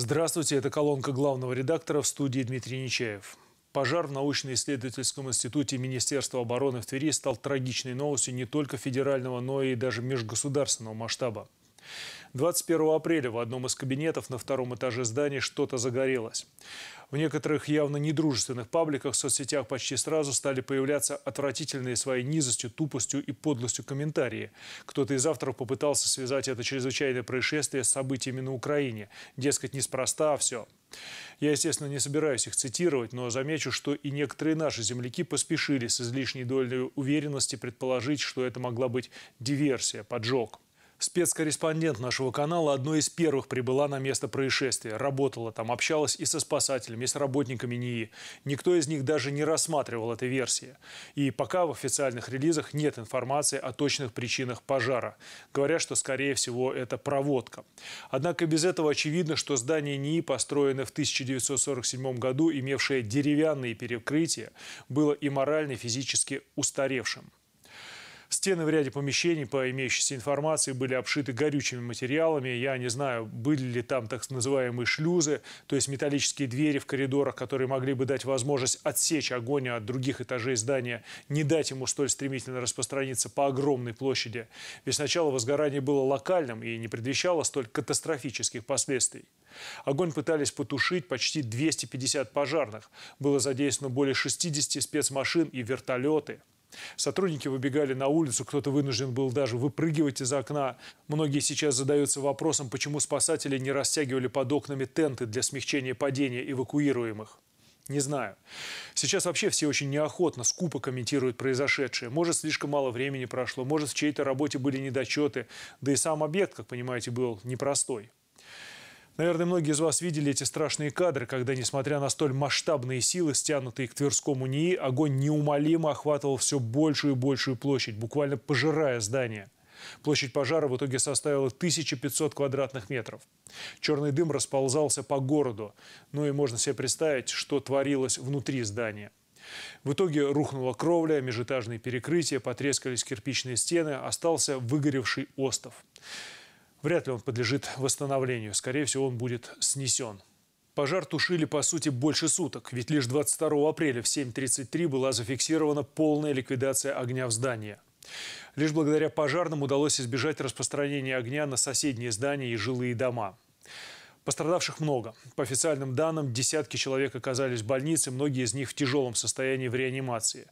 Здравствуйте, это колонка главного редактора в студии Дмитрий Нечаев. Пожар в научно-исследовательском институте Министерства обороны в Твери стал трагичной новостью не только федерального, но и даже межгосударственного масштаба. 21 апреля в одном из кабинетов на втором этаже здания что-то загорелось. В некоторых явно недружественных пабликах в соцсетях почти сразу стали появляться отвратительные своей низостью, тупостью и подлостью комментарии. Кто-то из авторов попытался связать это чрезвычайное происшествие с событиями на Украине. Дескать, неспроста все. Я, естественно, не собираюсь их цитировать, но замечу, что и некоторые наши земляки поспешили с излишней долей уверенности предположить, что это могла быть диверсия, поджог. Спецкорреспондент нашего канала одной из первых прибыла на место происшествия. Работала там, общалась и со спасателями, и с работниками НИИ. Никто из них даже не рассматривал этой версии. И пока в официальных релизах нет информации о точных причинах пожара. Говорят, что, скорее всего, это проводка. Однако без этого очевидно, что здание НИИ, построенное в 1947 году, имевшее деревянные перекрытия, было и морально, и физически устаревшим. Стены в ряде помещений, по имеющейся информации, были обшиты горючими материалами. Я не знаю, были ли там так называемые шлюзы, то есть металлические двери в коридорах, которые могли бы дать возможность отсечь огонь от других этажей здания, не дать ему столь стремительно распространиться по огромной площади. Ведь сначала возгорание было локальным и не предвещало столь катастрофических последствий. Огонь пытались потушить почти 250 пожарных. Было задействовано более 60 спецмашин и вертолеты. Сотрудники выбегали на улицу, кто-то вынужден был даже выпрыгивать из окна. Многие сейчас задаются вопросом, почему спасатели не растягивали под окнами тенты для смягчения падения эвакуируемых. Не знаю. Сейчас вообще все очень неохотно, скупо комментируют произошедшее. Может, слишком мало времени прошло, может, в чьей-то работе были недочеты. Да и сам объект, как понимаете, был непростой. Наверное, многие из вас видели эти страшные кадры, когда, несмотря на столь масштабные силы, стянутые к Тверскому НИИ, огонь неумолимо охватывал все большую и большую площадь, буквально пожирая здание. Площадь пожара в итоге составила 1500 квадратных метров. Черный дым расползался по городу, ну и можно себе представить, что творилось внутри здания. В итоге рухнула кровля, межэтажные перекрытия, потрескались кирпичные стены, остался выгоревший остов. Вряд ли он подлежит восстановлению. Скорее всего, он будет снесен. Пожар тушили, по сути, больше суток, ведь лишь 22 апреля в 7.33 была зафиксирована полная ликвидация огня в здании. Лишь благодаря пожарным удалось избежать распространения огня на соседние здания и жилые дома. Пострадавших много. По официальным данным, десятки человек оказались в больнице, многие из них в тяжелом состоянии в реанимации.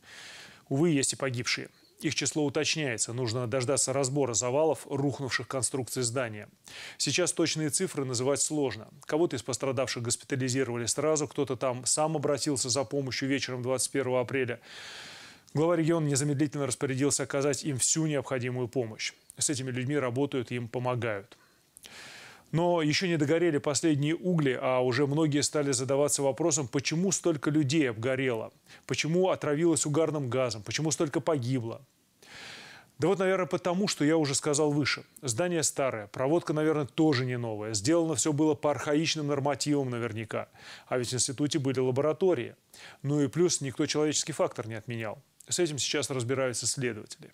Увы, есть и погибшие. Их число уточняется. Нужно дождаться разбора завалов рухнувших конструкций здания. Сейчас точные цифры называть сложно. Кого-то из пострадавших госпитализировали сразу, кто-то там сам обратился за помощью вечером 21 апреля. Глава региона незамедлительно распорядился оказать им всю необходимую помощь. С этими людьми работают, им помогают. Но еще не догорели последние угли, а уже многие стали задаваться вопросом, почему столько людей обгорело, почему отравилось угарным газом, почему столько погибло. Да вот, наверное, потому, что я уже сказал выше. Здание старое, проводка, наверное, тоже не новая. Сделано все было по архаичным нормативам наверняка. А ведь в институте были лаборатории. Ну и плюс никто человеческий фактор не отменял. С этим сейчас разбираются следователи.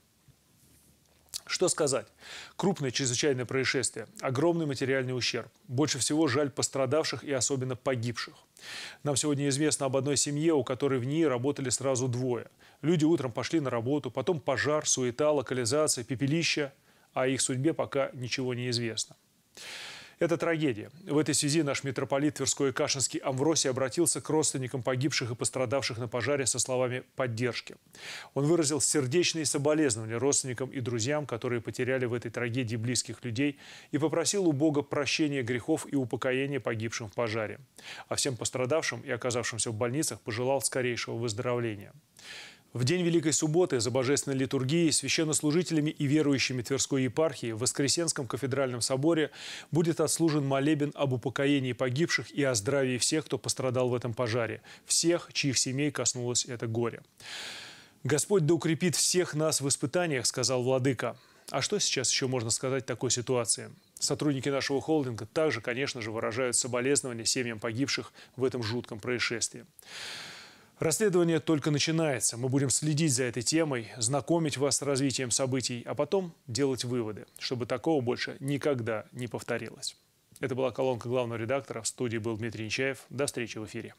Что сказать? Крупное чрезвычайное происшествие, огромный материальный ущерб. Больше всего жаль пострадавших и особенно погибших. Нам сегодня известно об одной семье, у которой в ней работали сразу двое. Люди утром пошли на работу, потом пожар, суета, локализация, пепелище, а их судьбе пока ничего не известно. Это трагедия. В этой связи наш митрополит Тверской и Кашинский Амвросий обратился к родственникам погибших и пострадавших на пожаре со словами поддержки. Он выразил сердечные соболезнования родственникам и друзьям, которые потеряли в этой трагедии близких людей, и попросил у Бога прощения грехов и упокоения погибшим в пожаре. А всем пострадавшим и оказавшимся в больницах пожелал скорейшего выздоровления. В день Великой Субботы за божественной литургией священнослужителями и верующими Тверской епархии в Воскресенском кафедральном соборе будет отслужен молебен об упокоении погибших и о здравии всех, кто пострадал в этом пожаре, всех, чьих семей коснулось это горе. «Господь да укрепит всех нас в испытаниях», — сказал Владыка. А что сейчас еще можно сказать такой ситуации? Сотрудники нашего холдинга также, конечно же, выражают соболезнования семьям погибших в этом жутком происшествии. Расследование только начинается. Мы будем следить за этой темой, знакомить вас с развитием событий, а потом делать выводы, чтобы такого больше никогда не повторилось. Это была колонка главного редактора. В студии был Дмитрий Нечаев. До встречи в эфире.